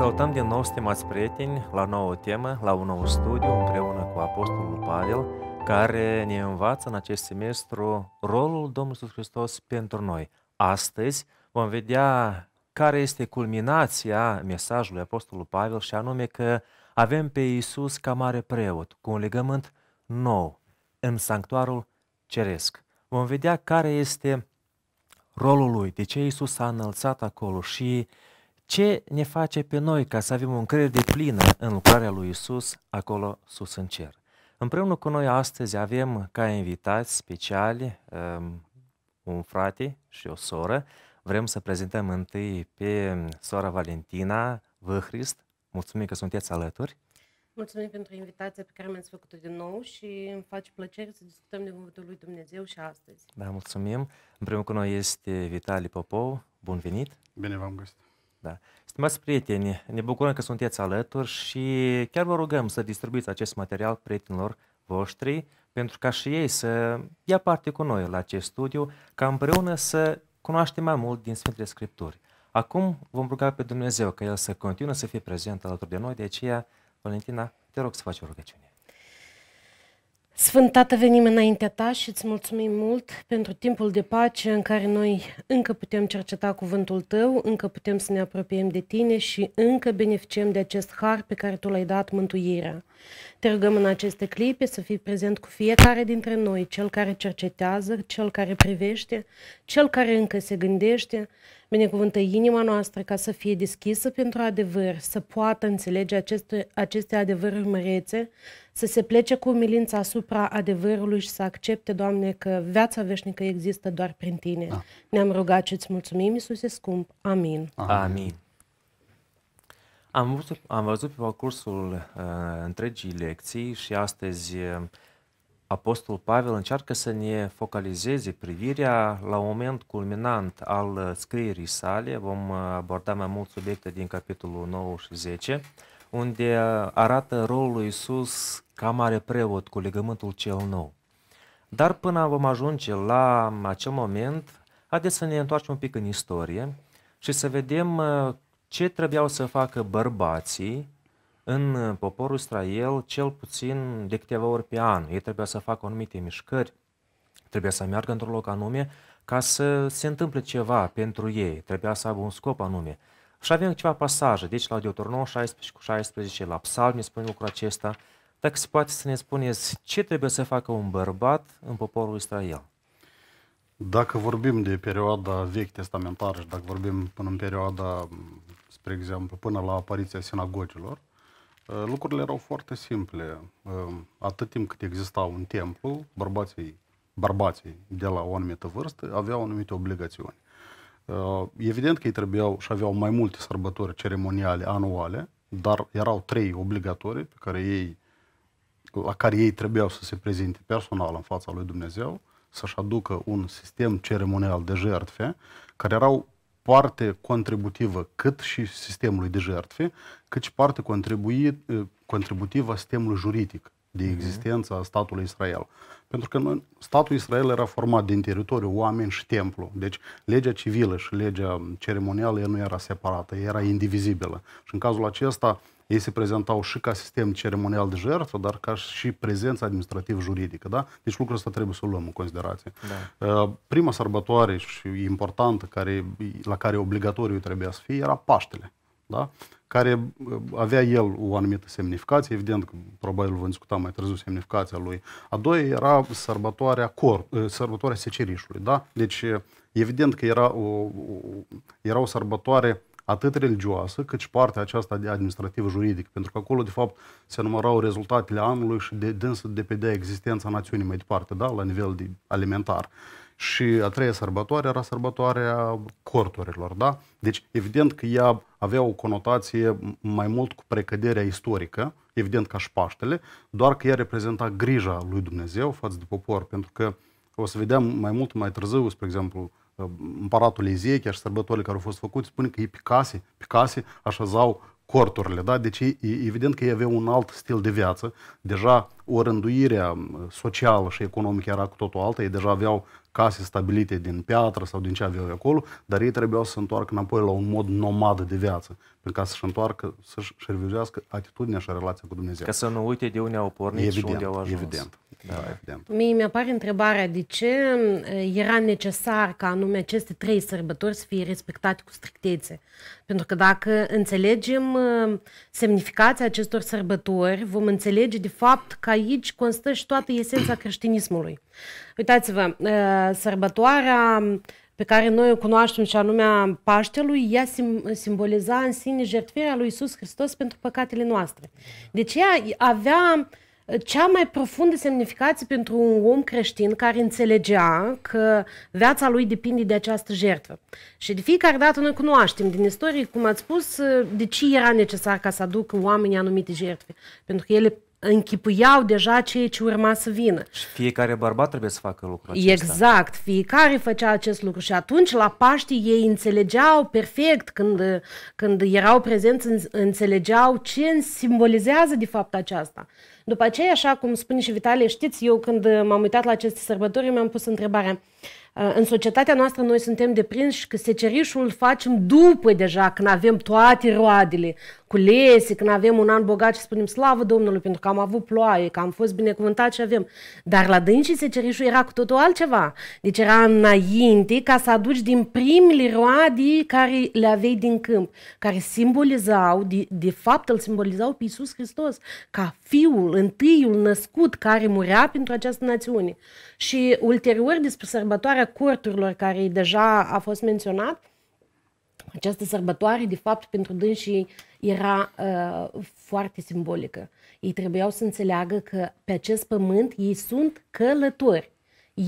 salutăm din nou, stimați prieteni, la nouă temă, la un nou studiu, împreună cu Apostolul Pavel, care ne învață în acest semestru rolul Domnului Iisus Hristos pentru noi. Astăzi vom vedea care este culminația mesajului Apostolului Pavel și anume că avem pe Iisus ca mare preot, cu un legământ nou, în sanctuarul ceresc. Vom vedea care este rolul lui, de ce Iisus a înălțat acolo și uh, ce ne face pe noi ca să avem o încredere plină în lucrarea lui Isus acolo sus în cer? Împreună cu noi astăzi avem ca invitați speciali um, un frate și o soră. Vrem să prezentăm întâi pe sora Valentina Văhrist. Mulțumim că sunteți alături. Mulțumim pentru invitația pe care mi-ați făcut-o din nou și îmi face plăcere să discutăm de Cuvântul lui Dumnezeu și astăzi. Da, mulțumim. Împreună cu noi este Vitali Popov. Bun venit! Bine v-am găsit! Da. Stimați prieteni, ne bucurăm că sunteți alături și chiar vă rugăm să distribuiți acest material prietenilor voștri pentru ca și ei să ia parte cu noi la acest studiu, ca împreună să cunoaștem mai mult din Sfintele Scripturi. Acum vom ruga pe Dumnezeu că El să continue să fie prezent alături de noi, de aceea, Valentina, te rog să faci o rugăciune. Sfânt Tată, venim înaintea ta și îți mulțumim mult pentru timpul de pace în care noi încă putem cerceta cuvântul tău, încă putem să ne apropiem de tine și încă beneficiem de acest har pe care tu l-ai dat mântuirea. Te rugăm în aceste clipe să fii prezent cu fiecare dintre noi, cel care cercetează, cel care privește, cel care încă se gândește, Binecuvântă inima noastră ca să fie deschisă pentru adevăr, să poată înțelege aceste, aceste adevăruri mărețe, să se plece cu umilință asupra adevărului și să accepte, Doamne, că viața veșnică există doar prin Tine. Da. Ne-am rugat și îți mulțumim, Iisuse scump. Amin. Amin. Am văzut, am văzut pe parcursul uh, întregii lecții și astăzi uh, Apostol Pavel încearcă să ne focalizeze privirea la un moment culminant al scrierii sale. Vom uh, aborda mai mult subiecte din capitolul 9 și 10, unde uh, arată rolul lui Isus ca mare preot cu legământul cel nou. Dar până vom ajunge la acel moment, haideți să ne întoarcem un pic în istorie și să vedem uh, ce trebuiau să facă bărbații în uh, poporul Israel cel puțin de câteva ori pe an. Ei trebuia să facă anumite mișcări, trebuia să meargă într-un loc anume ca să se întâmple ceva pentru ei, trebuia să aibă un scop anume. Și avem ceva pasaje, deci la Deuteronom 16 cu 16, la Psalmi spune lucrul acesta, dacă se poate să ne spuneți ce trebuie să facă un bărbat în poporul Israel. Dacă vorbim de perioada vechi testamentară și dacă vorbim până în perioada, spre exemplu, până la apariția sinagogilor, Ă, lucrurile erau foarte simple. Ă, atât timp cât exista un templu, bărbații, bărbații de la o anumită vârstă aveau anumite obligațiuni. Ă, evident că ei trebuiau și aveau mai multe sărbători ceremoniale anuale, dar erau trei obligatorii pe care ei, la care ei trebuiau să se prezinte personal în fața lui Dumnezeu, să-și aducă un sistem ceremonial de jertfe, care erau parte contributivă cât și sistemului de jertfe, și parte contributivă a sistemului juridic de mhm. existență a statului Israel. Pentru că statul Israel era format din teritoriu, oameni și templu. Deci legea civilă și legea ceremonială nu era separată, era indivizibilă. Și în cazul acesta ei se prezentau și ca sistem ceremonial de jertfă, dar ca și prezența administrativ-juridică. Da? Deci lucrul ăsta trebuie să-l luăm în considerație. Da. Uh, prima sărbătoare și importantă care, la care obligatoriu trebuia să fie era Paștele da? care uh, avea el o anumită semnificație, evident că probabil vom discuta mai târziu semnificația lui. A doua era sărbătoarea, cor, uh, sărbătoarea secerișului. Da? Deci uh, evident că era o, o, era o sărbătoare atât religioasă, cât și partea aceasta de administrativă juridică, pentru că acolo, de fapt, se numărau rezultatele anului și de, dânsă depedea existența națiunii mai departe, da? la nivel de alimentar. Uh, și a treia sărbătoare era sărbătoarea corturilor, da? Deci, evident că ea avea o conotație mai mult cu precăderea istorică, evident ca și Paștele, doar că ea reprezenta grija lui Dumnezeu față de popor, pentru că o să vedem mai mult mai târziu, spre exemplu, ă, împăratul Ezechia chiar sărbătorile care au fost făcute, spune că ei picase, picase, așezau corturile, da? Deci evident că ei aveau un alt stil de viață. Deja o rânduire ă, socială și economică era cu totul alta. Ei deja aveau case stabilite din piatră sau din ce aveau acolo, dar ei trebuiau să se întoarcă înapoi la un mod nomad de viață pentru ca să-și întoarcă, să-și revizuiască atitudinea și relația cu Dumnezeu. Ca să nu uite de unde au pornit evident, și unde au ajuns. Evident, da, da evident. Mie mi-apare întrebarea de ce eh, era necesar ca anume aceste trei sărbători să fie respectate cu strictețe. Pentru că dacă înțelegem eh, semnificația acestor sărbători, vom înțelege de fapt că aici constă și toată esența creștinismului. Uitați-vă, eh, sărbătoarea pe care noi o cunoaștem și anume Paștelui, ea sim- simboliza în sine jertfirea lui Isus Hristos pentru păcatele noastre. Deci ea avea uh, cea mai profundă semnificație pentru un om creștin care înțelegea că viața lui depinde de această jertfă. Și de fiecare dată noi cunoaștem din istorie, cum ați spus, uh, de ce era necesar ca să aducă oamenii anumite jertfe. Pentru că ele închipuiau deja ceea ce urma să vină. Și fiecare bărbat trebuie să facă lucrul acesta. Exact, fiecare făcea acest lucru și atunci la Paști ei înțelegeau perfect când, când erau prezenți, înțelegeau ce simbolizează de fapt aceasta. După aceea, așa cum spune și Vitalie, știți, eu când m-am uitat la aceste sărbători, mi-am pus întrebarea, în societatea noastră noi suntem deprinși că secerișul îl facem după deja, când avem toate roadele cu când avem un an bogat și spunem slavă Domnului pentru că am avut ploaie, că am fost binecuvântat și avem. Dar la se cerișul era cu totul altceva. Deci era înainte ca să aduci din primele roade care le aveai din câmp, care simbolizau, de, de fapt îl simbolizau pe Iisus Hristos ca fiul, întâiul născut care murea pentru această națiune. Și ulterior despre sărbătoarea corturilor care deja a fost menționat, această sărbătoare, de fapt, pentru dânsii era uh, foarte simbolică. Ei trebuiau să înțeleagă că pe acest pământ ei sunt călători.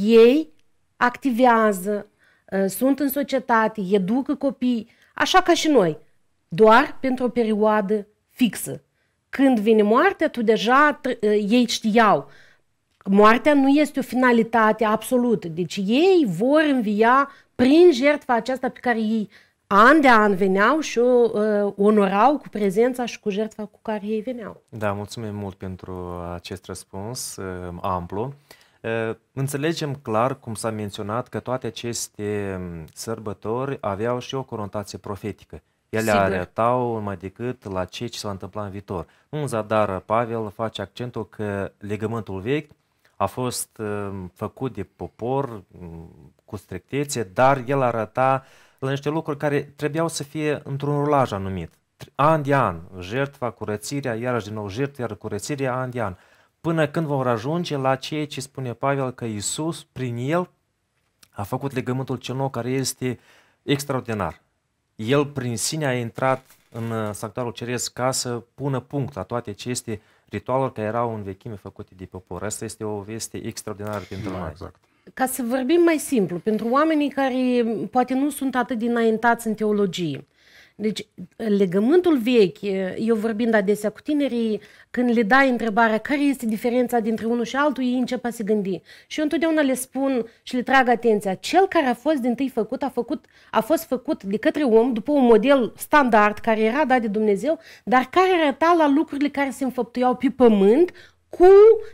Ei activează, uh, sunt în societate, educă copii, așa ca și noi, doar pentru o perioadă fixă. Când vine moartea, tu deja uh, ei știau. Moartea nu este o finalitate absolută, deci ei vor învia prin jertfa aceasta pe care ei an de an veneau și o uh, onorau cu prezența și cu jertfa cu care ei veneau. Da, mulțumim mult pentru uh, acest răspuns uh, amplu. Uh, înțelegem clar, cum s-a menționat, că toate aceste um, sărbători aveau și o conotație profetică. Ele Sigur. arătau mai decât la ce ce s-a întâmplat în viitor. În zadar, Pavel face accentul că legământul vechi a fost uh, făcut de popor um, cu strictețe, dar el arăta uh, la niște lucruri care trebuiau să fie într-un rulaj anumit. An de an, jertfa, curățirea, iarăși din nou jertfa, iar curățirea, an de an. Până când vor ajunge la ceea ce spune Pavel că Isus, prin el, a făcut legământul cel nou care este extraordinar. El prin sine a intrat în uh, sanctuarul ceresc ca să pună punct la toate aceste ritualuri care erau în vechime făcute de popor. Asta este o veste extraordinară pentru da, noi. Exact ca să vorbim mai simplu, pentru oamenii care poate nu sunt atât de înaintați în teologie, deci, legământul vechi, eu vorbind adesea cu tinerii, când le dai întrebarea care este diferența dintre unul și altul, ei încep să gândi. Și eu întotdeauna le spun și le trag atenția, cel care a fost din tâi făcut a, făcut, a fost făcut de către om după un model standard care era dat de Dumnezeu, dar care arăta la lucrurile care se înfăptuiau pe pământ cu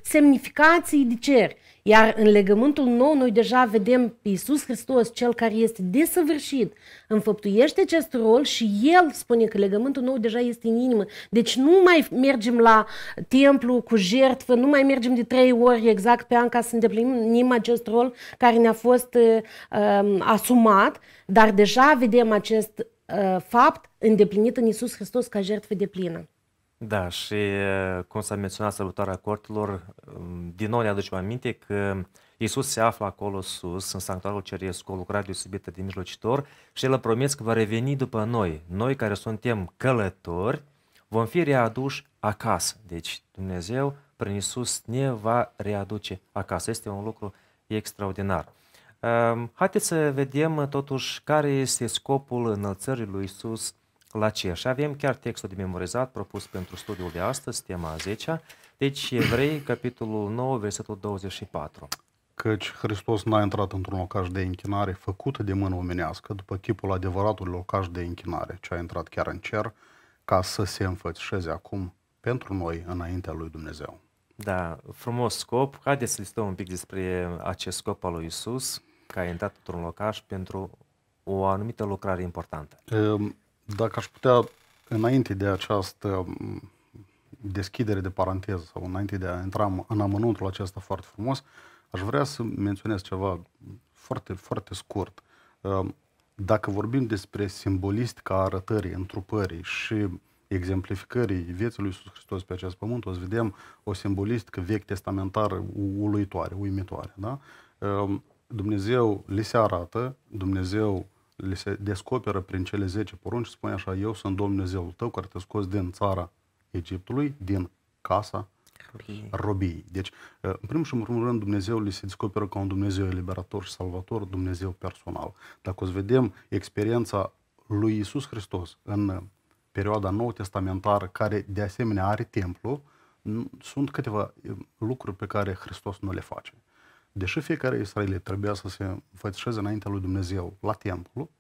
semnificații de cer. Iar în legământul nou, noi deja vedem pe Iisus Hristos, Cel care este desăvârșit, înfăptuiește acest rol și El spune că legământul nou deja este în inimă. Deci nu mai mergem la templu cu jertfă, nu mai mergem de trei ori exact pe an ca să îndeplinim acest rol care ne-a fost uh, um, asumat, dar deja vedem acest uh, fapt îndeplinit în Iisus Hristos ca jertfă de plină. Da, și uh, cum s-a menționat sărbătoarea cortelor, um, din nou ne aducem aminte că Iisus se află acolo sus, în sanctuarul ceresc, cu o lucrare deosebită din mijlocitor și El a promis că va reveni după noi. Noi care suntem călători, vom fi readuși acasă. Deci Dumnezeu, prin Iisus, ne va readuce acasă. Este un lucru extraordinar. Um, haideți să vedem totuși care este scopul înălțării lui Iisus la cer. Și avem chiar textul de memorizat propus pentru studiul de astăzi, tema 10 Deci, Evrei, capitolul 9, versetul 24. Căci Hristos n-a intrat într-un locaș de închinare făcut de mână omenească, după chipul adevăratului locaș de închinare, ce a intrat chiar în cer, ca să se înfățișeze acum pentru noi înaintea lui Dumnezeu. Da, frumos scop. Haideți să listăm un pic despre acest scop al lui Isus, că a intrat într-un locaș pentru o anumită lucrare importantă. Ehm, dacă aș putea, înainte de această deschidere de paranteză sau înainte de a intra în amănuntul acesta foarte frumos, aș vrea să menționez ceva foarte, foarte scurt. Ehm, dacă vorbim despre simbolistica arătării, întrupării și exemplificării vieții lui Iisus Hristos pe acest pământ, o să vedem o simbolistică vechi testamentară uluitoare, uimitoare. Da? Ehm, Dumnezeu li se arată, Dumnezeu le se descoperă prin cele 10 porunci, spune așa, eu sunt Dumnezeul tău care te scos din țara Egiptului, din casa robiei. robiei. Deci, uh, în primul și în primul rând, Dumnezeu li se descoperă ca un Dumnezeu eliberator și salvator, Dumnezeu personal. Dacă o să vedem experiența lui Isus Hristos în uh, perioada nou testamentară, care de asemenea are templu, sunt câteva uh, lucruri pe care Hristos nu le face. Deși fiecare israelit trebuia să se înfățișeze înaintea lui Dumnezeu la templu,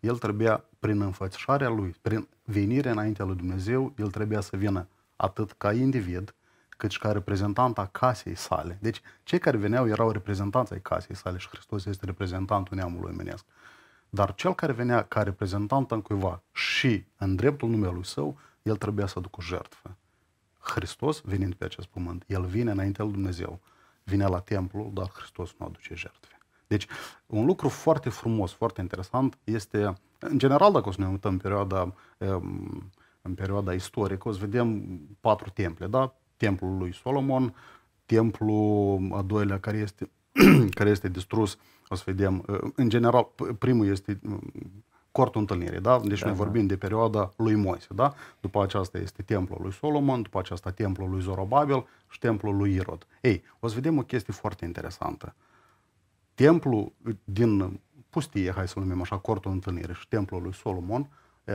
el trebuia, prin înfățișarea lui, prin venirea înaintea lui Dumnezeu, el trebuia să vină atât ca individ, cât și ca reprezentant a casei sale. Deci, cei care veneau erau reprezentanți ai casei sale și Hristos este reprezentantul neamului omenesc. Dar cel care venea ca reprezentant în cuiva și în dreptul numelui său, el trebuia să ducă o jertfă. Hristos, venind pe acest pământ, el vine înaintea lui Dumnezeu vine la templu, dar Hristos nu aduce jertfe. Deci, un lucru foarte frumos, foarte interesant este, în general, dacă o să ne uităm în perioada, ehm, în perioada istorică, o să vedem patru temple, da? Templul lui Solomon, templul a doilea care este, care este distrus, o să vedem, în general, primul este cortul întâlnirii, da? Deci da, noi vorbim da. de perioada lui Moise, da? După aceasta este templul lui Solomon, după aceasta templul lui Zorobabel și templul lui Irod. Ei, o să vedem o chestie foarte interesantă. Templul uh, din pustie, hai să numim așa, cortul întâlnirii și templul lui Solomon,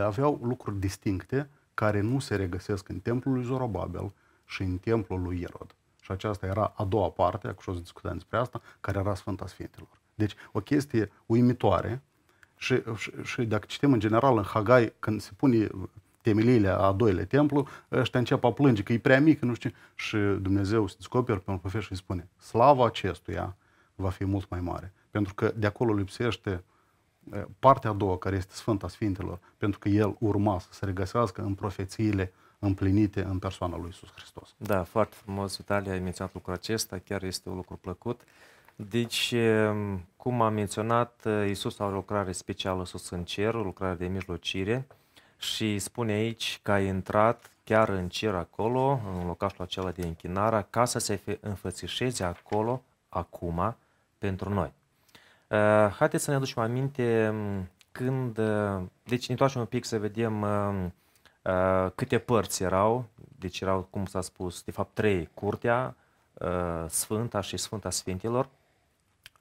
aveau lucruri distincte care nu se regăsesc în templul lui Zorobabel și în templul lui Irod. Și aceasta era a doua parte, acum o să discutăm despre asta, care era Sfânta Sfintelor. Deci, o chestie uimitoare, și, și, și dacă citim în general în Hagai, când se pune temeliile a doilea templu, ăștia încep a plânge că e prea mic, nu știu Și Dumnezeu se descoperă pe un profet și îi spune, slava acestuia va fi mult mai mare. Pentru că de acolo lipsește partea a doua, care este Sfânta Sfintelor, pentru că el urma să se regăsească în profețiile împlinite în persoana lui Isus Hristos. Da, foarte frumos, Vitalia, ai menționat lucrul acesta, chiar este un lucru plăcut. Deci, ehm, cum am menționat, eh, Isus are o lucrare specială sus în cer, o lucrare de mijlocire și spune aici că a intrat chiar în cer acolo, în locașul acela de închinare, ca să se înfățișeze acolo, acum, pentru noi. Eh, haideți să ne aducem aminte mm, când... Eh, deci ne întoarcem un pic să vedem mm, câte părți erau, deci erau, cum s-a spus, de fapt trei, curtea, Sfânta și Sfânta Sfintelor,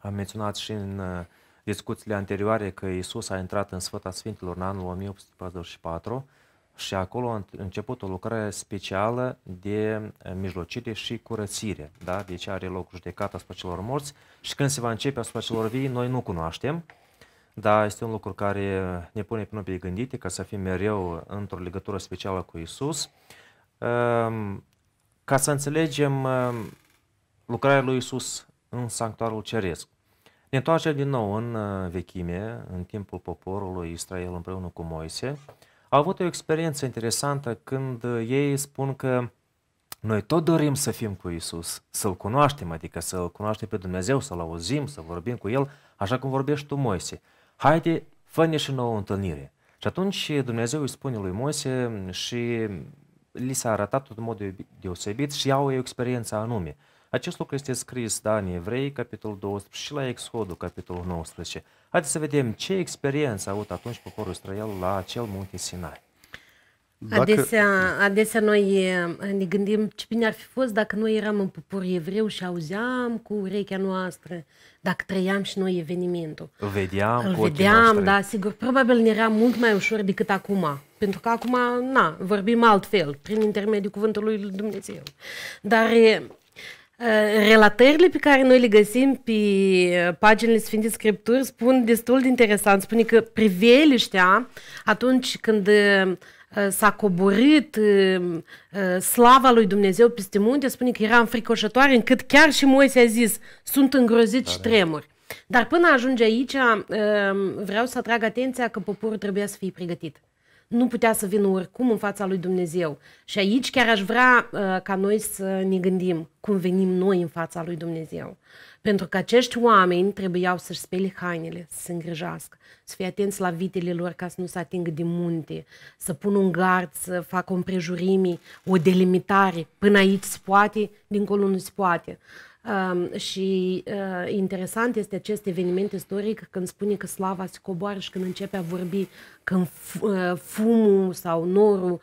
am menționat și în uh, discuțiile anterioare că Isus a intrat în Sfânta Sfintelor în anul 1844 și acolo a început o lucrare specială de uh, mijlocire și curățire. Da? Deci are loc judecata asupra celor morți și când se va începe asupra celor vii, noi nu cunoaștem, dar este un lucru care ne pune pe noi pe gândite ca să fim mereu într-o legătură specială cu Isus. Um, ca să înțelegem um, lucrarea lui Isus în sanctuarul ceresc. Ne întoarcem din nou în uh, vechime, în timpul poporului Israel împreună cu Moise. Au avut o experiență interesantă când uh, ei spun că noi tot dorim să fim cu Isus, să-L cunoaștem, adică să-L cunoaștem pe Dumnezeu, să-L auzim, să vorbim cu El, așa cum vorbești tu, Moise. Haide, fă-ne și nouă întâlnire. Și atunci Dumnezeu îi spune lui Moise și li s-a arătat în mod deosebit și au o experiență anume. Acest lucru este scris da, în Evrei, capitolul 12 și la Exodul, capitolul 19. Haideți să vedem ce experiență a avut atunci poporul Israel la acel munte Sinai. Dacă... Adesea, adesea noi eh, ne gândim ce bine ar fi fost dacă noi eram în popor evreu și auzeam cu urechea noastră, dacă trăiam și noi evenimentul. Îl vedeam Îl cu vedeam, da, sigur. Probabil ne era mult mai ușor decât acum. Pentru că acum, na, vorbim altfel, prin intermediul cuvântului lui Dumnezeu. Dar eh, Relatările pe care noi le găsim pe paginile Sfintei Scripturi spun destul de interesant. Spune că priveliștea, atunci când s-a coborât slava lui Dumnezeu peste munte, spune că era înfricoșătoare, încât chiar și Moise a zis, sunt îngrozit și tremur. Dar până ajunge aici, vreau să atrag atenția că poporul trebuia să fie pregătit nu putea să vină oricum în fața lui Dumnezeu. Și aici chiar aș vrea uh, ca noi să ne gândim cum venim noi în fața lui Dumnezeu. Pentru că acești oameni trebuiau să-și spele hainele, să se îngrijească, să fie atenți la vitele lor ca să nu se atingă de munte, să pună un gard, să facă împrejurimi, o delimitare. Până aici se poate, dincolo nu se poate și uh, interesant este acest eveniment istoric când spune că slava se coboară și când începe a vorbi, când ă, fumul sau norul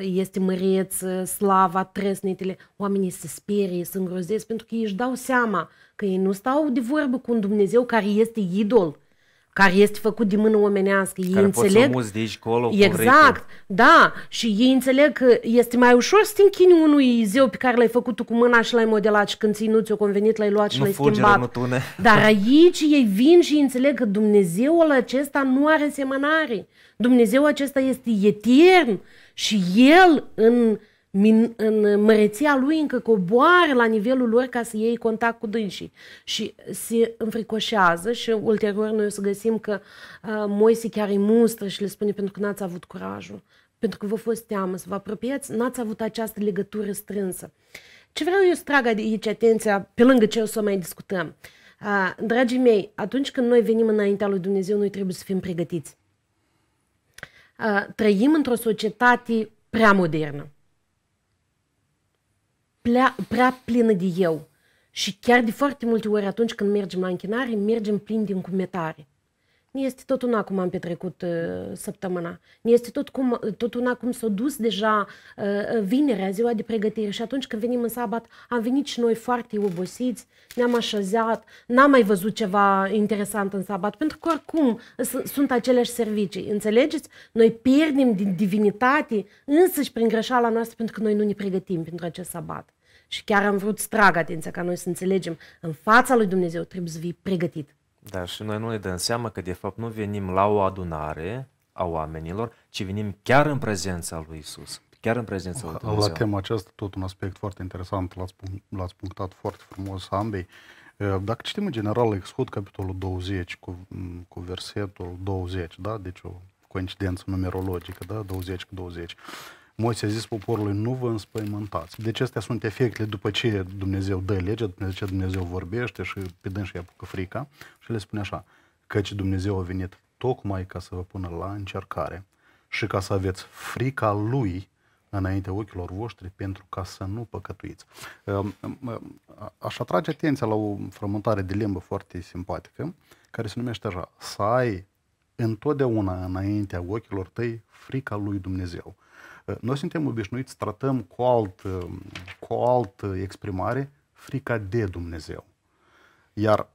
este măreț, ă, slava, tresnetele, oamenii se sperie, se îngrozesc pentru că ei își dau seama că ei nu stau de vorbă cu un Dumnezeu care este idol, care este făcut din mână omenească. Ei care înțeleg... poți să de aici colo, Exact, corecte. da. Și ei înțeleg că este mai ușor să te închini unui zeu pe care l-ai făcut tu cu mâna și l-ai modelat și când ți nu ți-o convenit, l-ai luat și nu l-ai schimbat. Nu tune. Dar aici ei vin și înțeleg că Dumnezeul acesta nu are semănare. Dumnezeul acesta este etern și El în min, în măreția lui încă coboară la nivelul lor ca să iei contact cu dânsii și se înfricoșează și ulterior noi o să găsim că uh, Moise chiar îi mustră și le spune pentru că n-ați avut curajul, pentru că vă fost teamă să vă apropiați, n-ați avut această legătură strânsă. Ce vreau eu să trag aici atenția, pe lângă ce o să mai discutăm, uh, dragii mei, atunci când noi venim înaintea lui Dumnezeu, noi trebuie să fim pregătiți. Uh, trăim într-o societate prea modernă plea, prea plină de eu. Și chiar de foarte multe ori atunci când mergem la închinare, mergem plin de cumetare. Nu este tot una cum am petrecut uh, săptămâna. Nu este tot, cum, uh, tot una cum s-a dus deja uh, vinerea, ziua de pregătire. Și atunci când venim în sabat, am venit și noi foarte obosiți, ne-am așezat, n-am mai văzut ceva interesant în sabat, pentru că oricum sunt aceleași servicii. Înțelegeți? Noi pierdem din divinitate însăși prin greșeala noastră pentru că noi nu ne pregătim pentru acest sabat. Și chiar am vrut să trag atenția ca noi să înțelegem, în fața lui Dumnezeu trebuie să fii pregătit. Da, și noi nu ne dăm seama că de fapt nu venim la o adunare a oamenilor, ci venim chiar în prezența lui Isus. Chiar în prezența lui Dumnezeu. La tema aceasta, tot un aspect foarte interesant, l-ați, l-ați punctat foarte frumos ambei. Eh, dacă citim în general Exod, capitolul 20, cu, mm, cu versetul 20, da? Deci o coincidență numerologică, da? 20 cu 20. Moise a zis poporului, nu vă înspăimântați. Deci astea sunt efectele după ce Dumnezeu dă legea, după ce Dumnezeu vorbește și pe dâns și apucă frica și le spune așa, căci Dumnezeu a venit tocmai ca să vă pună la încercare și ca să aveți frica Lui înaintea ochilor voștri pentru ca să nu păcătuiți. Aș atrage atenția la o frământare de limbă foarte simpatică, care se numește așa, să ai întotdeauna înaintea ochilor tăi frica lui Dumnezeu. Ă, noi suntem obișnuiți să tratăm cu alt, ă, cu alt exprimare frica de Dumnezeu. Iar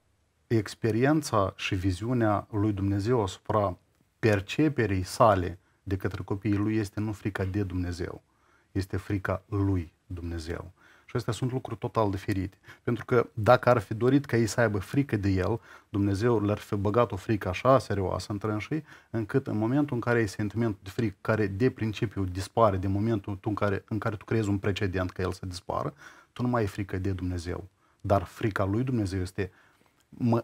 experiența și viziunea lui Dumnezeu asupra perceperii sale de către copiii lui este nu frica de Dumnezeu, este frica lui Dumnezeu. Și astea sunt lucruri total diferite. Pentru că dacă ar fi dorit ca ei să aibă frică de el, Dumnezeu le-ar fi băgat o frică așa serioasă între înșii, încât în momentul în care ai sentimentul de frică, care de principiu dispare, de momentul în care, în care tu creezi un precedent ca el să dispară, tu nu mai ai frică de Dumnezeu. Dar frica lui Dumnezeu este mă,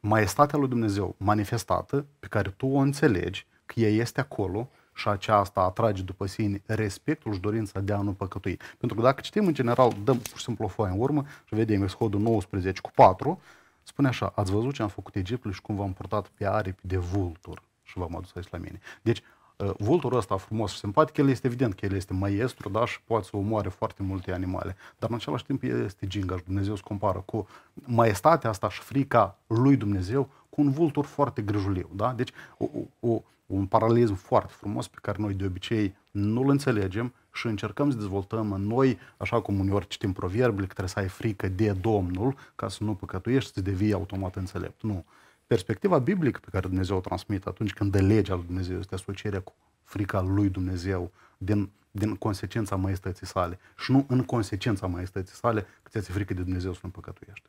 maestatea lui Dumnezeu manifestată, pe care tu o înțelegi, că ea este acolo și aceasta atrage după sine respectul și dorința de a nu păcătui. Pentru că dacă citim în general, dăm pur și simplu o foaie în urmă și vedem Exodul 19 cu 4, spune așa, ați văzut ce am făcut Egiptul și cum v-am purtat pe aripi de vultur și v-am adus aici la mine. Deci, ă, vulturul ăsta frumos și simpatic, el este evident că el este maestru, da, și poate să omoare foarte multe animale. Dar în același timp este ginga și Dumnezeu se compară cu maestatea asta și frica lui Dumnezeu cu un vultur foarte grijuliu, da? Deci o, o, un paralelism foarte frumos pe care noi de obicei nu-l înțelegem și încercăm să dezvoltăm în noi, așa cum uneori citim proverbele, că trebuie să ai frică de Domnul ca să nu păcătuiești, să devii automat înțelept. Nu. Perspectiva biblică pe care Dumnezeu o transmite atunci când de legea lui Dumnezeu este asocierea cu frica lui Dumnezeu din, din consecința maestății sale și nu în consecința maestății sale că ți ați frică de Dumnezeu să nu păcătuiești.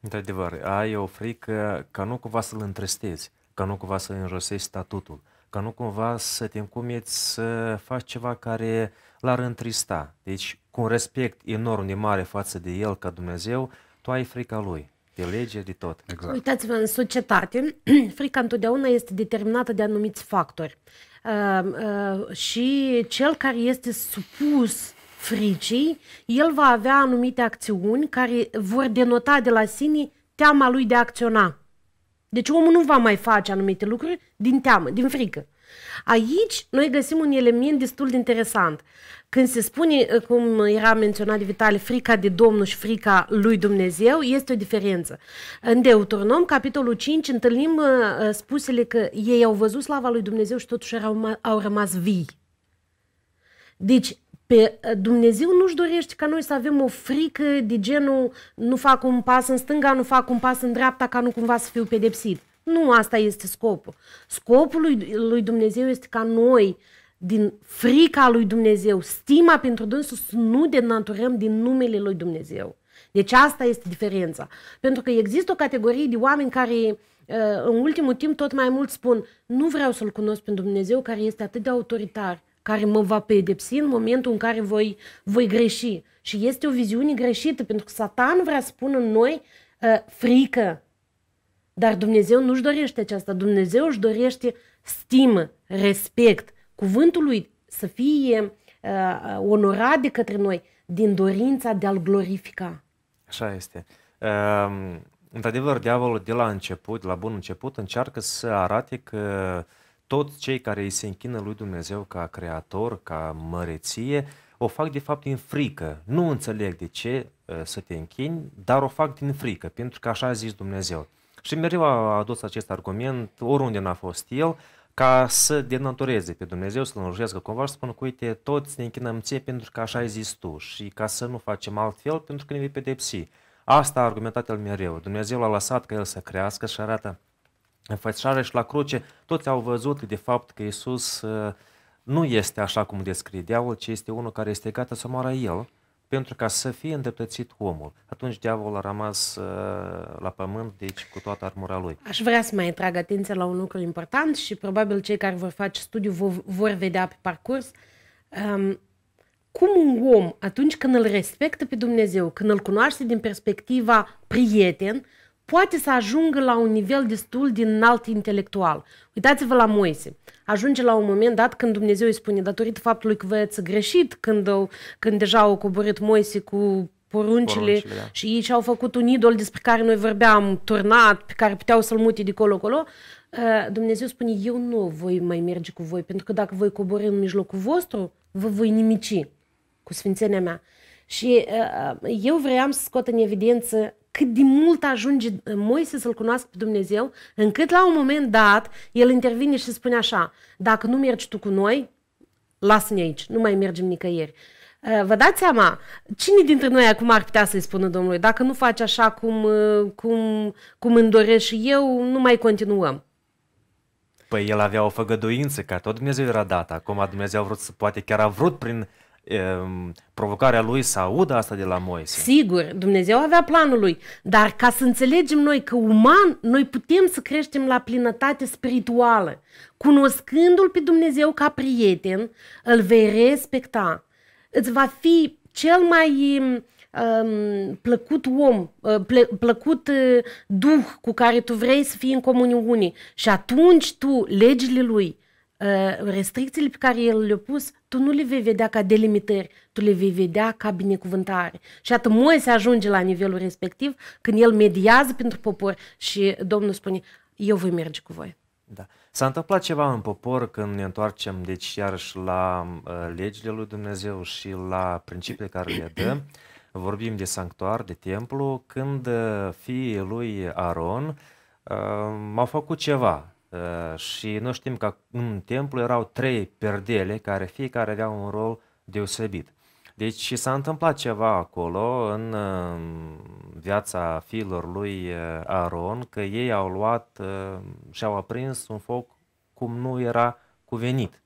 Într-adevăr, ai o frică ca nu cumva să-L întrestezi, ca nu cumva să înjosești statutul ca nu cumva să te încumeți să faci ceva care l-ar întrista. Deci, cu un respect enorm de mare față de el ca Dumnezeu, tu ai frica lui, de lege, de tot. Exact. Uitați-vă, în societate, frica întotdeauna este determinată de anumiți factori. Uh, uh, și cel care este supus fricii, el va avea anumite acțiuni care vor denota de la sine teama lui de a acționa. Deci omul nu va mai face anumite lucruri din teamă, din frică. Aici noi găsim un element destul de interesant. Când se spune, uh, cum era menționat de Vitale, frica de Domnul și frica lui Dumnezeu, este o diferență. În Deuteronom, capitolul 5, întâlnim uh, uh, spusele că ei au văzut slava lui Dumnezeu și totuși erau, au rămas vii. Deci, pe uh, Dumnezeu nu-și dorește ca noi să avem o frică de genul nu fac un pas în stânga, nu fac un pas în dreapta ca nu cumva să fiu pedepsit. Nu asta este scopul. Scopul lui, lui Dumnezeu este ca noi, din frica lui Dumnezeu, stima pentru dânsul, să nu denaturăm din numele lui Dumnezeu. Deci asta este diferența. Pentru că există o categorie de oameni care uh, în ultimul timp tot mai mult spun nu vreau să-L cunosc pe Dumnezeu care este atât de autoritar care mă va pedepsi în momentul în care voi, voi greși. Și este o viziune greșită, pentru că Satan vrea să spună în noi uh, frică. Dar Dumnezeu nu-și dorește aceasta. Dumnezeu își dorește stimă, respect, cuvântul lui să fie uh, onorat de către noi din dorința de a-l glorifica. Așa este. Uh, într-adevăr, diavolul de la început, de la bun început, încearcă să arate că uh, toți cei care îi se închină lui Dumnezeu ca creator, ca măreție, o fac de fapt din frică. Nu înțeleg de ce ă, să te închini, dar o fac din frică, pentru că așa a zis Dumnezeu. Și mereu a adus acest argument, oriunde n-a fost el, ca să denatureze pe Dumnezeu, să-L înrujească cumva și spun că, uite, toți ne închinăm ție pentru că așa ai zis tu și ca să nu facem altfel pentru că ne vei pedepsi. Asta a argumentat el mereu. Dumnezeu l-a lăsat ca el să crească și arată înfățișare și la cruce, toți au văzut de fapt că Isus uh, nu este așa cum descrie diavolul, ci este unul care este gata să moară el pentru ca să fie îndreptățit omul. Atunci diavolul a rămas uh, la pământ, deci cu toată armura lui. Aș vrea să mai trag atenția la un lucru important și probabil cei care vor face studiu vor vedea pe parcurs. Um, cum un om, atunci când îl respectă pe Dumnezeu, când îl cunoaște din perspectiva prieten, uh, poate să ajungă la un nivel destul de înalt intelectual. Uitați-vă la Moise. Ajunge la un moment dat când Dumnezeu îi spune, datorită faptului că vă ați greșit, când, au, când deja au coborât Moise cu poruncile, poruncile da. și ei și-au făcut un idol despre care noi vorbeam, turnat, pe care puteau să-l mute de colo-colo, uh, Dumnezeu spune, eu nu voi mai merge cu voi, pentru că dacă voi cobori în mijlocul vostru, vă voi nimici cu sfințenia mea. Și uh, uh, eu vreau să scot în evidență cât de mult ajunge Moise să-L cunoască pe Dumnezeu, încât la un moment dat el intervine și spune așa, dacă nu mergi tu cu noi, lasă-ne aici, nu mai mergem nicăieri. Uh, vă dați seama, cine dintre noi acum ar putea să-i spună Domnului, dacă nu faci așa cum, uh, cum, cum îmi doresc și eu, nu mai continuăm. Păi el avea o făgăduință, că tot Dumnezeu era dat. Acum Dumnezeu a vrut să, poate chiar a vrut prin Ehm, provocarea lui să audă asta de la Moise. Sigur, Dumnezeu avea planul lui, dar ca să înțelegem noi că uman, noi putem să creștem la plinătate spirituală. Cunoscându-L pe Dumnezeu ca prieten, îl vei respecta. Îți va fi cel mai um, plăcut om, ă, plăcut uh, duh cu care tu vrei să fii în comuniune și atunci tu legile lui Ă, restricțiile pe care el le-a pus, tu nu le vei vedea ca delimitări, tu le vei vedea ca binecuvântare. Și atât se ajunge la nivelul respectiv când el mediază pentru popor și Domnul spune, eu voi merge cu voi. Da. S-a întâmplat ceva în popor când ne întoarcem, deci, iarăși la uh, legile lui Dumnezeu și la principiile care le dă. Vorbim de sanctuar, de templu, când uh, fiii lui Aron uh, au făcut ceva Uh, și noi știm că în templu erau trei perdele care fiecare avea un rol deosebit. Deci s-a întâmplat ceva acolo în uh, viața fiilor lui eh, Aaron, că ei au luat uh, și au aprins un foc cum nu era cuvenit.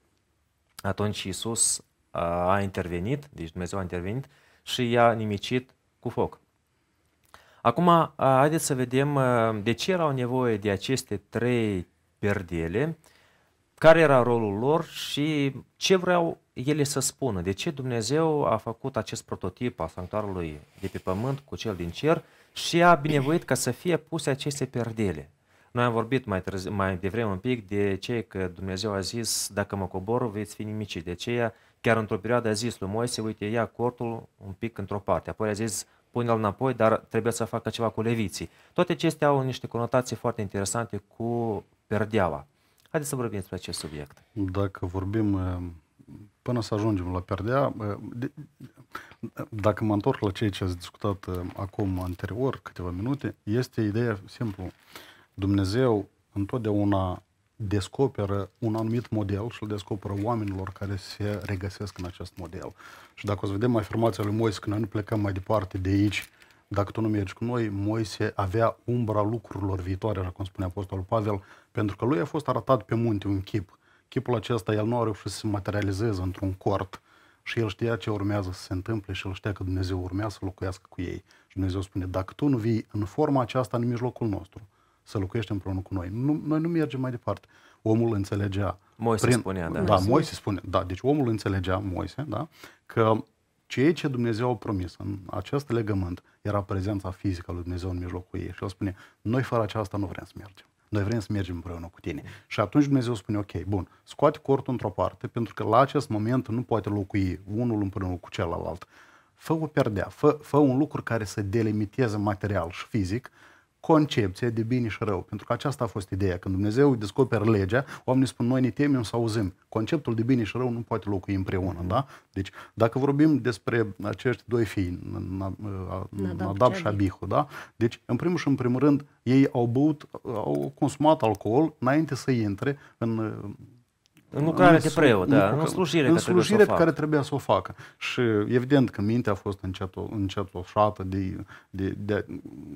Atunci Iisus a intervenit, deci Dumnezeu a intervenit și i-a nimicit cu foc. Acum, haideți să vedem de ce erau nevoie de aceste trei per ele, care era rolul lor și ce vreau ele să spună, de ce Dumnezeu a făcut acest prototip al sanctuarului de pe pământ cu cel din cer și a binevoit ca să fie puse aceste perdele. Noi am vorbit mai, târzi, mai devreme un pic de ce că Dumnezeu a zis, dacă mă cobor, veți fi nimici. De aceea, chiar într-o perioadă a zis lui Moise, uite, ia cortul un pic într-o parte. Apoi a zis, pune-l înapoi, dar trebuie să facă ceva cu leviții. Toate acestea au niște conotații foarte interesante cu perdeaua. Haideți să vorbim despre acest subiect. Dacă vorbim eh, până să ajungem la perdea, eh, dacă mă întorc la ceea ce ați discutat eh, acum anterior, câteva minute, este ideea simplu. Dumnezeu întotdeauna descoperă un anumit model și îl descoperă oamenilor care se regăsesc în acest model. Și dacă o să vedem afirmația lui Moise când nu plecăm mai departe de aici, dacă tu nu mergi cu noi, Moise avea umbra lucrurilor viitoare, așa cum spune Apostolul Pavel, pentru că lui a fost arătat pe munte un chip. Chipul acesta el nu a reușit să se materializeze într-un cort. Și el știa ce urmează să se întâmple și el știa că Dumnezeu urmează să locuiască cu ei. Și Dumnezeu spune, dacă tu nu vii în forma aceasta în mijlocul nostru, să locuiești împreună cu noi. Nu, noi nu mergem mai departe. Omul înțelegea. Moise prin, spunea, da. Da, Moise spune, da, deci omul înțelegea, Moise, da, că ceea ce Dumnezeu a promis în acest legământ era prezența fizică a lui Dumnezeu în mijlocul ei. Și el spune, noi fără aceasta nu vrem să mergem. Noi vrem să mergem împreună cu tine. Și atunci Dumnezeu spune, ok, bun, scoate cortul într-o parte, pentru că la acest moment nu poate locui unul împreună cu celălalt. Fă o perdea, fă, fă un lucru care să delimiteze material și fizic, concepție de bine și rău. Pentru că aceasta a fost ideea. Când Dumnezeu descoperă legea, oamenii spun noi ne temem să auzim. Conceptul de bine și rău nu poate locui împreună. Da? Deci, dacă vorbim despre acești doi fii, Nadab și Abihu, da? deci, în primul și în primul rând, ei au băut, au consumat alcool înainte să intre în în lucrare de preot, da, în, slujire, în slujire pe care trebuia să o facă. Și evident că mintea a fost încet, încet oșată de, de, de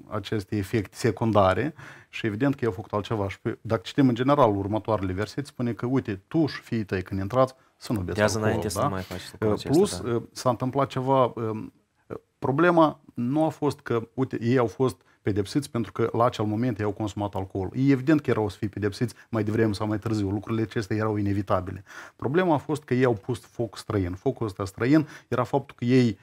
aceste efecte secundare și evident că i-au făcut altceva. Și dacă citim în general următoarele versete, spune că, uite, tu și fiii tăi când intrați, să nu beți alcool, înainte da? să nu mai faci uh, Plus, acesta, da. Uh, s-a întâmplat ceva, um, uh, problema nu a fost că, uite, ei au fost pedepsiți pentru că la acel moment ei au consumat alcool. E evident că erau să fie pedepsiți mai devreme sau mai târziu. Lucrurile acestea erau inevitabile. Problema a fost că ei au pus foc străin. Focul ăsta străin era faptul că ei,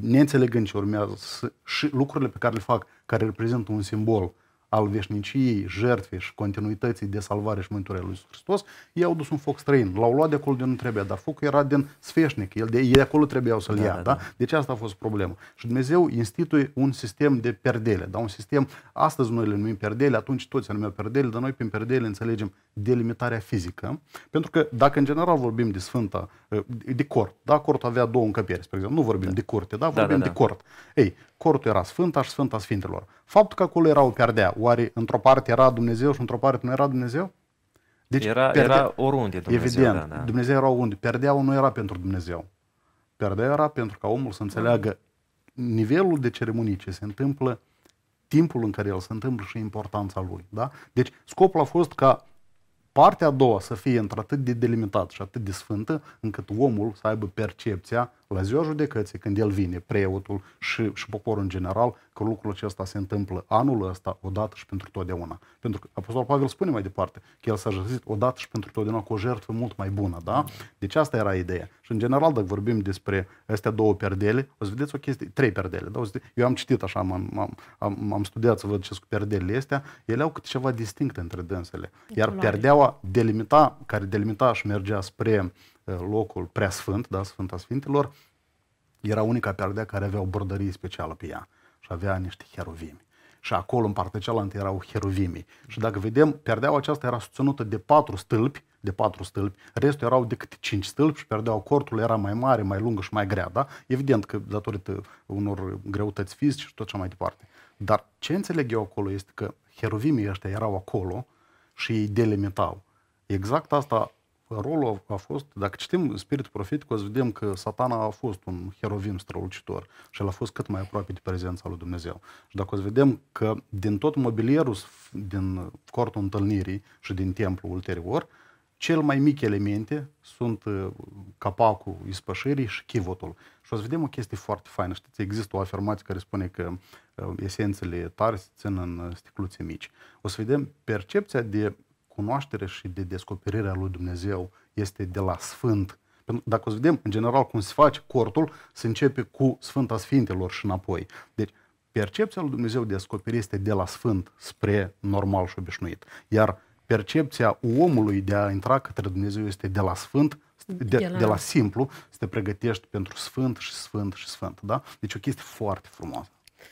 neînțelegând ce urmează, și lucrurile pe care le fac, care reprezintă un simbol, al veșniciei, jertfei și continuității de salvare și mântuirea lui Iisus Hristos, ei au dus un foc străin. L-au luat de acolo de nu trebuia, dar focul era din sfeșnic, el de, ei de acolo trebuiau să-l da, ia. Da, da? da. Deci asta a fost problema. Și Dumnezeu instituie un sistem de perdele, dar un sistem, astăzi noi le numim perdele, atunci toți se numeau perdele, dar noi prin perdele înțelegem delimitarea fizică, pentru că dacă în general vorbim de Sfânta, eh, de cort, da, cort avea două încăperi, spre exemplu, nu vorbim da. de curte, da, da vorbim da, da, da. de cort. Ei, cortul era sfânta și sfânta sfintelor. Faptul că acolo era o perdea, oare într-o parte era Dumnezeu și într-o parte nu era Dumnezeu? Deci era, perdea, era oriunde Dumnezeu. Evident, da, da. Dumnezeu era oriunde. Perdea nu era pentru Dumnezeu. Perdea era pentru ca omul să înțeleagă nivelul de ceremonie ce se întâmplă, timpul în care el se întâmplă și importanța lui. Da? Deci scopul a fost ca partea a doua să fie într-atât de delimitată și atât de sfântă, încât omul să aibă percepția la ziua judecății, când el vine, preotul și, și poporul în general, că lucrul acesta se întâmplă anul ăsta, odată și pentru totdeauna. Pentru că Apostol Pavel spune mai departe că el s-a jăsit odată și pentru totdeauna cu o jertfă mult mai bună, da? Deci asta era ideea. Și în general, dacă vorbim despre astea două perdele, o să vedeți o chestie, trei perdele, da? O să vedeți, eu am citit așa, am am, am, am studiat să văd ce sunt perdelele astea, ele au câte ceva distinct între dânsele. Iar perdeaua delimita, care delimita și mergea spre Uh, locul preasfânt, da, Sfânta Sfintelor, era unica perdea care avea o bordărie specială pe ea și avea niște heruvimi. Și acolo, în partea cealaltă, erau heruvimii. Și dacă vedem, perdeaua aceasta era susținută de patru stâlpi, de patru stâlpi, restul erau de câte cinci stâlpi și perdeaua cortul era mai mare, mai lungă și mai grea, da? Evident că datorită unor greutăți fizice și tot ce mai departe. Dar ce înțeleg eu acolo este că heruvimii ăștia erau acolo și ei delimitau. Exact asta rolul a fost, dacă citim spiritul profetic, o să vedem că satana a fost un herovim strălucitor și el a fost cât mai aproape de prezența lui Dumnezeu. Și dacă o să vedem că din tot mobilierul din cortul întâlnirii și din templu ulterior, cel mai mici elemente sunt uh, capacul ispășirii și chivotul. Și o să vedem o chestie foarte faină. Știți, există o afirmație care spune că uh, esențele tari se țin în uh, sticluțe mici. O să vedem percepția de cunoaștere și de descoperirea lui Dumnezeu este de la Sfânt. Dacă o să vedem, în general, cum se face cortul, se începe cu Sfânta Sfintelor și înapoi. Deci, percepția lui Dumnezeu de descoperire este de la Sfânt spre normal și obișnuit. Iar percepția omului de a intra către Dumnezeu este de la Sfânt de, de, la... simplu, să te pregătești pentru sfânt și sfânt și sfânt, da? Deci o chestie foarte frumoasă.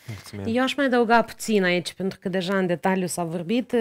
Mulțumim. Eu aș mai adăuga puțin aici, pentru că deja în detaliu s-a vorbit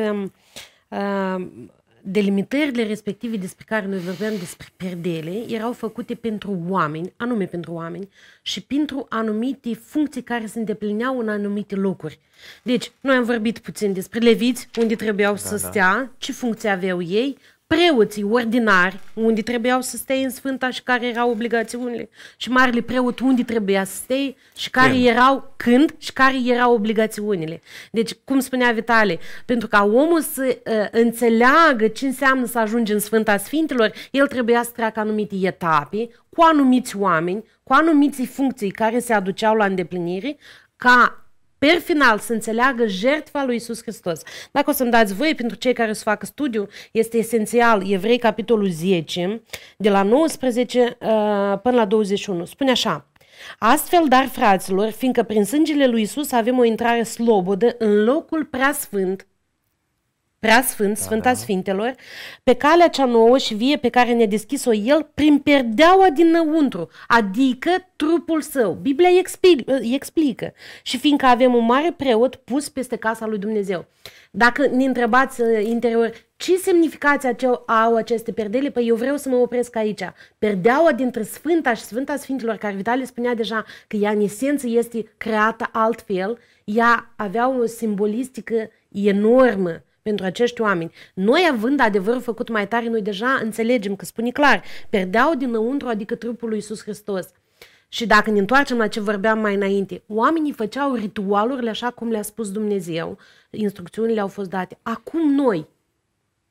delimitările respective despre care noi vorbeam despre perdele erau făcute pentru oameni, anume pentru oameni și pentru anumite funcții care se îndeplineau în anumite locuri. Deci, noi am vorbit puțin despre leviți, unde trebuiau da, să da. stea, ce funcție aveau ei, preoții ordinari, unde trebuiau să stea în Sfânta și care erau obligațiunile, și marele preoți unde trebuia să stea și care când. erau când și care erau obligațiunile. Deci, cum spunea Vitale, pentru ca omul să uh, înțeleagă ce înseamnă să ajungi în Sfânta Sfintelor, el trebuia să treacă anumite etape cu anumiți oameni, cu anumiți funcții care se aduceau la îndeplinire, ca per final să înțeleagă jertfa lui Isus Hristos. Dacă o să-mi dați voi, pentru cei care o să facă studiu, este esențial Evrei, capitolul 10, de la 19 uh, până la 21. Spune așa, Astfel, dar, fraților, fiindcă prin sângele lui Isus avem o intrare slobodă în locul preasfânt, sfânt, da, Sfânta da. Sfintelor, pe calea cea nouă și vie pe care ne-a deschis-o el prin perdeaua dinăuntru, adică trupul său. Biblia îi explică, explică. Și fiindcă avem un mare preot pus peste casa lui Dumnezeu. Dacă ne întrebați uh, interior ce semnificația ce au aceste perdele, păi eu vreau să mă opresc aici. Perdeaua dintre Sfânta și Sfânta Sfintelor, care Vitale spunea deja că ea în esență este creată altfel, ea avea o simbolistică enormă pentru acești oameni. Noi, având adevărul făcut mai tare, noi deja înțelegem că spune clar, perdeau dinăuntru, adică trupul lui Iisus Hristos. Și dacă ne întoarcem la ce vorbeam mai înainte, oamenii făceau ritualurile așa cum le-a spus Dumnezeu, instrucțiunile au fost date. Acum noi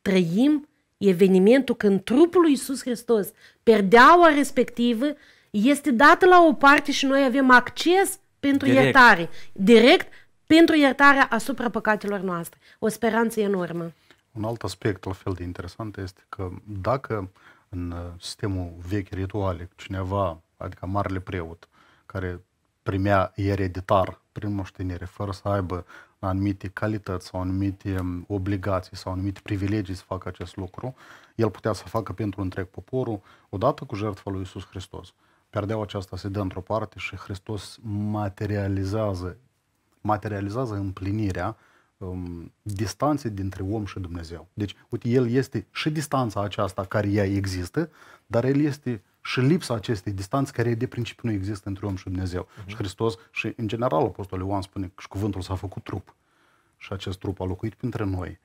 trăim evenimentul când trupul lui Iisus Hristos, perdeaua respectivă, este dată la o parte și noi avem acces pentru direct. iertare. Direct pentru iertarea asupra păcatelor noastre. O speranță enormă. Un alt aspect la fel de interesant este că dacă în uh, sistemul vechi rituale cineva, adică marele preot, care primea ereditar prin moștenire, fără să aibă anumite calități sau anumite um, obligații sau anumite privilegii să facă acest lucru, el putea să facă pentru întreg poporul, odată cu jertfa lui Iisus Hristos. Perdeau aceasta se dă într-o parte și Hristos materializează materializează împlinirea um, distanței dintre om și Dumnezeu. Deci, uite, el este și distanța aceasta care ea există, dar el este și lipsa acestei distanțe care de principiu nu există între om și Dumnezeu. Uh-huh. Și Hristos, și în general Apostolul Ioan spune că și cuvântul s-a făcut trup. Și acest trup a locuit printre noi.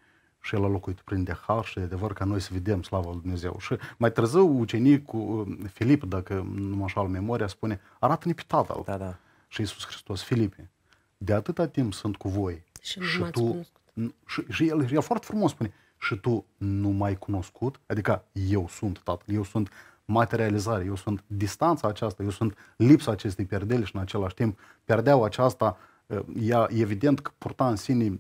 Și el a locuit prin de har și de adevăr ca noi să vedem slava lui Dumnezeu. Și mai târziu ucenicul um, Filip, dacă nu mă așa memoria, spune, arată-ne pe Tatăl. Da, da. Și Iisus Hristos, Filipe, de atâta timp sunt cu voi și, nu și tu... Cunoscut. Și, și el, el foarte frumos spune, și tu nu m-ai cunoscut, adică eu sunt tatăl, eu sunt materializare, eu sunt distanța aceasta, eu sunt lipsa acestei perdele. și în același timp perdeau aceasta ă, ea evident că purta în sine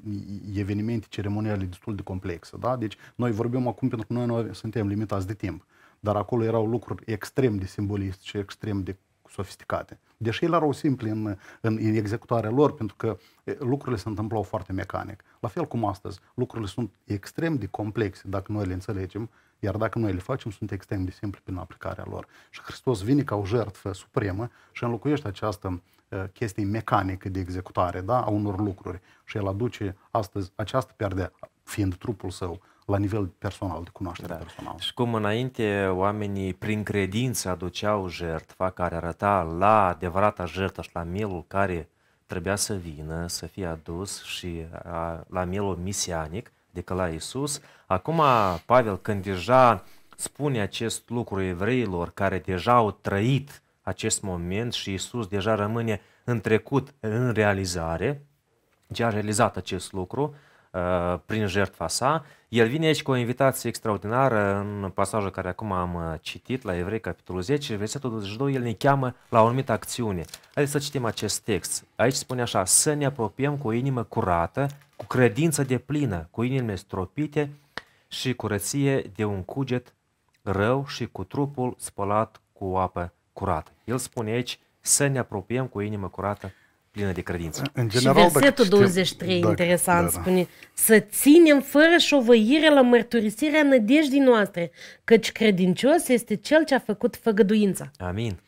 evenimente ceremoniale destul de complexe. Da? Deci noi vorbim acum pentru că noi, noi suntem limitați de timp, dar acolo erau lucruri extrem de simbolistice, extrem de sofisticate deși el erau simpli în, în, în executarea lor, pentru că lucrurile se întâmplau foarte mecanic. La fel cum astăzi, lucrurile sunt extrem de complexe dacă noi le înțelegem, iar dacă noi le facem, sunt extrem de simpli prin aplicarea lor. Și Hristos vine ca o jertfă supremă și înlocuiește această chestie mecanică de executare da, a unor lucruri. Și el aduce astăzi această pierdere, fiind trupul său, la nivel personal, de cunoaștere da. personală. Și cum înainte oamenii prin credință aduceau jertfa care arăta la adevărata jertfă și la mielul care trebuia să vină, să fie adus și a, la mielul misianic, de că la Isus. Acum Pavel când deja spune acest lucru evreilor care deja au trăit acest moment și Isus deja rămâne în trecut în realizare, deja a realizat acest lucru, Uh, prin jertfa sa. El vine aici cu o invitație extraordinară în pasajul care acum am uh, citit la Evrei, capitolul 10, versetul 22, el ne cheamă la o anumită acțiune. Haideți să citim acest text. Aici spune așa, să ne apropiem cu o inimă curată, cu credință de plină, cu inimile stropite și curăție de un cuget rău și cu trupul spălat cu apă curată. El spune aici, să ne apropiem cu o inimă curată, plină de credință. În general, și versetul 23, dacă, interesant, da, da. spune Să ținem fără șovăire la mărturisirea nădejdii noastre, căci credincios este cel ce a făcut făgăduința. Amin.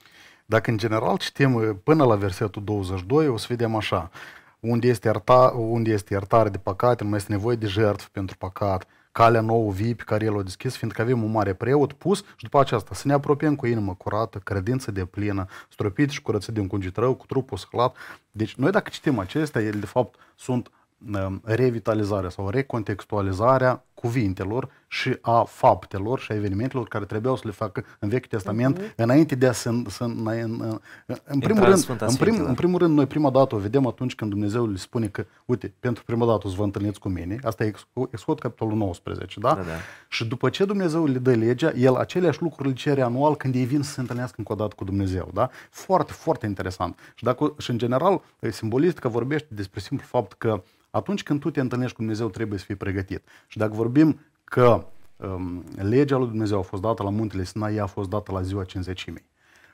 Dacă în general citim eh, până la versetul 22, o să vedem așa. Unde este, ierta, unde este iertare de păcate, nu mai este nevoie de jertfă pentru păcat calea nouă vie pe care el o deschis, fiindcă avem un mare preot pus și după aceasta să ne apropiem cu inimă curată, credință de plină, stropit și curățit din cungit rău, cu trupul sclat. Deci noi dacă citim acestea, ele de fapt sunt uh, revitalizarea sau recontextualizarea cuvintelor și a faptelor și a evenimentelor care trebuiau să le facă în Vechiul Testament, mm-hmm. înainte de a să... să în, în, în, primul rând, în, prim, în primul rând, noi prima dată o vedem atunci când Dumnezeu le spune că, uite, pentru prima dată o să vă întâlniți cu mine, asta e Exod capitolul 19, da? da, da. Și după ce Dumnezeu le dă legea, el aceleași lucruri le cere anual când ei vin să se întâlnească încă o dată cu Dumnezeu, da? Foarte, foarte interesant. Și, dacă, și în general, simbolistica vorbește despre simplu fapt că atunci când tu te întâlnești cu Dumnezeu, trebuie să fii pregătit. Și dacă vorbim că um, legea lui Dumnezeu a fost dată la muntele Sinai, a fost dată la ziua cinzecimii.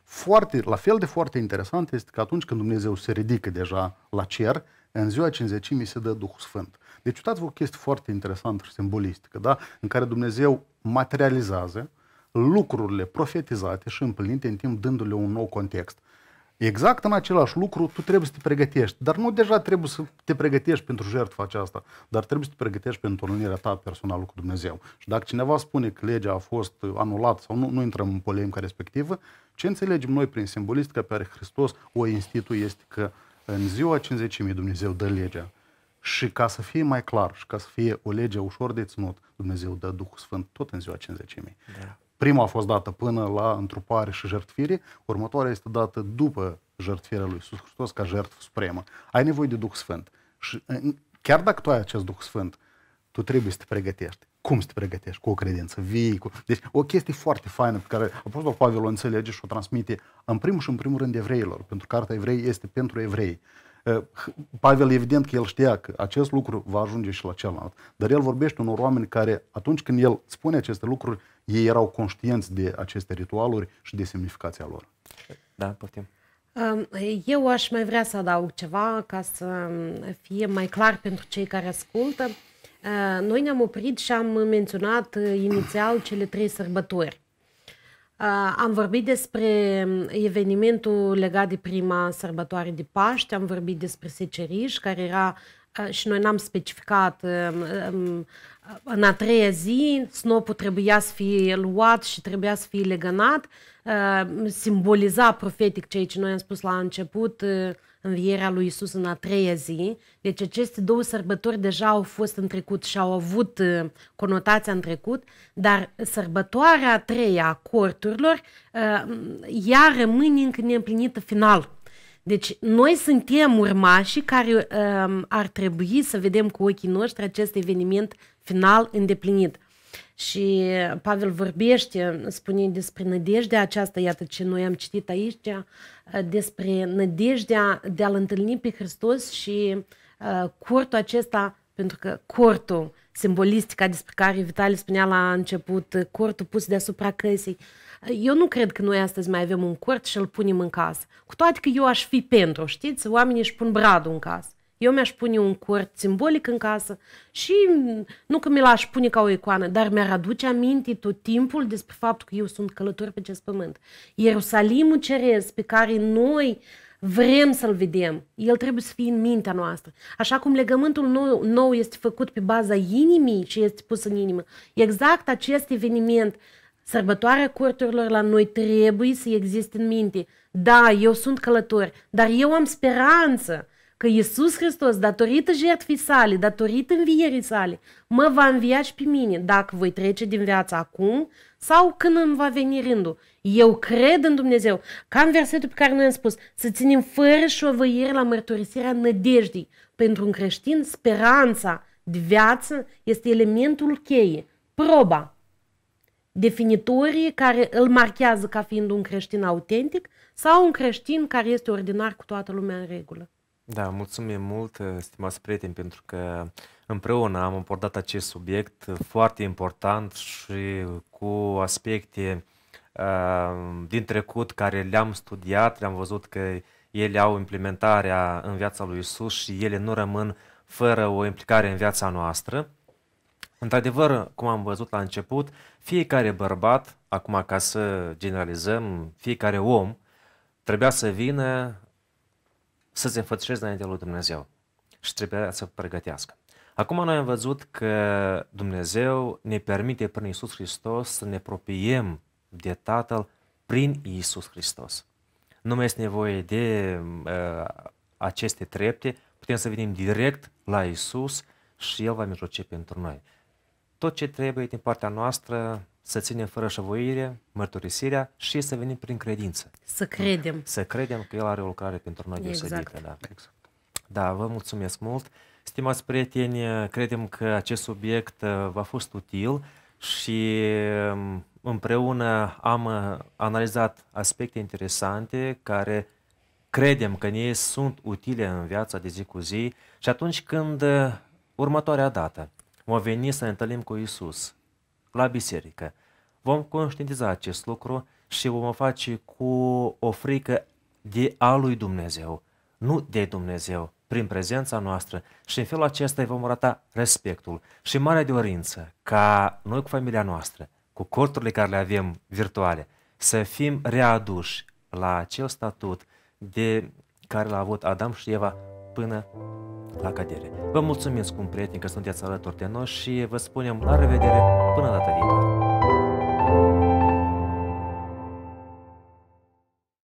Foarte, la fel de foarte interesant este că atunci când Dumnezeu se ridică deja la cer, în ziua cinzecimii se dă Duhul Sfânt. Deci uitați-vă o chestie foarte interesantă și simbolistică, da? în care Dumnezeu materializează lucrurile profetizate și împlinite în timp dându-le un nou context. Exact în același lucru tu trebuie să te pregătești, dar nu deja trebuie să te pregătești pentru jertfa aceasta, dar trebuie să te pregătești pentru întâlnirea ta personală cu Dumnezeu. Și dacă cineva spune că legea a fost anulată sau nu, nu intrăm în polemica respectivă, ce înțelegem noi prin simbolistica pe care Hristos o instituie este că în ziua 50.000 Dumnezeu dă legea. Și ca să fie mai clar și ca să fie o lege ușor de ținut, Dumnezeu dă Duhul Sfânt tot în ziua 50.000. Da prima a fost dată până la întrupare și jertfire, următoarea este dată după jertfirea lui Iisus Hristos ca jertfă supremă. Ai nevoie de Duh Sfânt. Și chiar dacă tu ai acest Duh Sfânt, tu trebuie să te pregătești. Cum să te pregătești? Cu o credință, vie. cu... Deci o chestie foarte faină pe care Apostol Pavel o înțelege și o transmite în primul și în primul rând evreilor, pentru că cartea evrei este pentru evrei. Uh, Eh, Pavel, evident că el știa că acest lucru va ajunge și la celălalt. Dar el vorbește unor oameni care, atunci când el spune aceste lucruri, ei erau conștienți de aceste ritualuri și de semnificația lor. Da, poftim. Eu aș mai vrea să adaug ceva ca să mm, fie mai clar pentru cei care ascultă. Eh, noi ne-am oprit și am menționat eh, inițial cele trei sărbători am vorbit despre evenimentul legat de prima sărbătoare de Paște, am vorbit despre seceriș, care era și noi n-am specificat în a treia zi, snopul trebuia să fie luat și trebuia să fie legănat, simboliza profetic ceea ce noi am spus la început, învierea lui Isus în a treia zi. Deci aceste două sărbători deja au fost în trecut și au avut uh, conotația în trecut, dar sărbătoarea a treia a corturilor, uh, ea rămâne încă neîmplinită final. Deci noi suntem urmașii care uh, ar trebui să vedem cu ochii noștri acest eveniment final îndeplinit. Și Pavel vorbește, spune despre nădejdea aceasta, iată ce noi am citit aici, uh, despre nădejdea de a-L întâlni pe Hristos și uh, cortul acesta, pentru că cortul, simbolistica despre care Vitali spunea la început, cortul pus deasupra căsei, uh, eu nu cred că noi astăzi mai avem un cort și îl punem în casă. Cu toate că eu aș fi pentru, știți? Oamenii își pun bradul în casă. Eu mi-aș pune un cort simbolic în casă și mm, nu că mi l-aș pune ca o icoană, dar mi-ar aduce aminte tot timpul despre faptul că eu sunt călător pe acest pământ. Ierusalimul Ceres pe care noi vrem să-l vedem, el trebuie să fie în mintea noastră. Așa cum legământul nou, nou este făcut pe baza inimii și este pus în inimă, exact acest eveniment Sărbătoarea corturilor la noi trebuie să existe în minte. Da, eu sunt călător, dar eu am speranță că Iisus Hristos, datorită jertfii sale, datorită învierii sale, mă va învia și pe mine dacă voi trece din viața acum sau când îmi va veni rândul. Eu cred în Dumnezeu, ca în versetul pe care noi am spus, să ținem fără șovăire la mărturisirea nădejdii. Pentru un creștin, speranța de viață este elementul cheie, proba, definitorii care îl marchează ca fiind un creștin autentic sau un creștin care este ordinar cu toată lumea în regulă. Da, mulțumim mult, eh, stimați prieteni, pentru că împreună am abordat acest subiect eh, foarte important și cu aspecte uh, din trecut care le-am studiat, le-am văzut că ele au implementarea în viața lui Isus și ele nu rămân fără o implicare în viața noastră. Într-adevăr, cum am văzut la început, fiecare bărbat, acum ca să generalizăm, fiecare om, trebuia să vină să se înfățișeze înaintea lui Dumnezeu și trebuia să pregătească. Acum noi am văzut că Dumnezeu ne permite prin Isus Hristos să ne apropiem de Tatăl prin Isus Hristos. Nu mai este nevoie de uh, aceste trepte, putem să venim direct la Isus și El va mijloce pentru noi tot ce trebuie din partea noastră să ținem fără șăvoire, mărturisirea și să venim prin credință. Să credem. Să credem că El are o lucrare pentru noi exact. deosebită. Da. Exact. da, vă mulțumesc mult. Stimați prieteni, credem că acest subiect uh, v-a fost util și um, împreună am uh, analizat aspecte interesante care credem că ne sunt utile în viața de zi cu zi și atunci când uh, următoarea dată vom veni să ne întâlnim cu Isus la biserică. Vom conștientiza acest lucru și vom face cu o frică de a lui Dumnezeu, nu de Dumnezeu, prin prezența noastră și în felul acesta îi vom arăta respectul și marea dorință ca noi cu familia noastră, cu corturile care le avem virtuale, să fim readuși la acel statut de care l-a avut Adam și Eva până la cădere! Vă mulțumim, un prieten că sunteți alături de noi și vă spunem la revedere până data viitoare!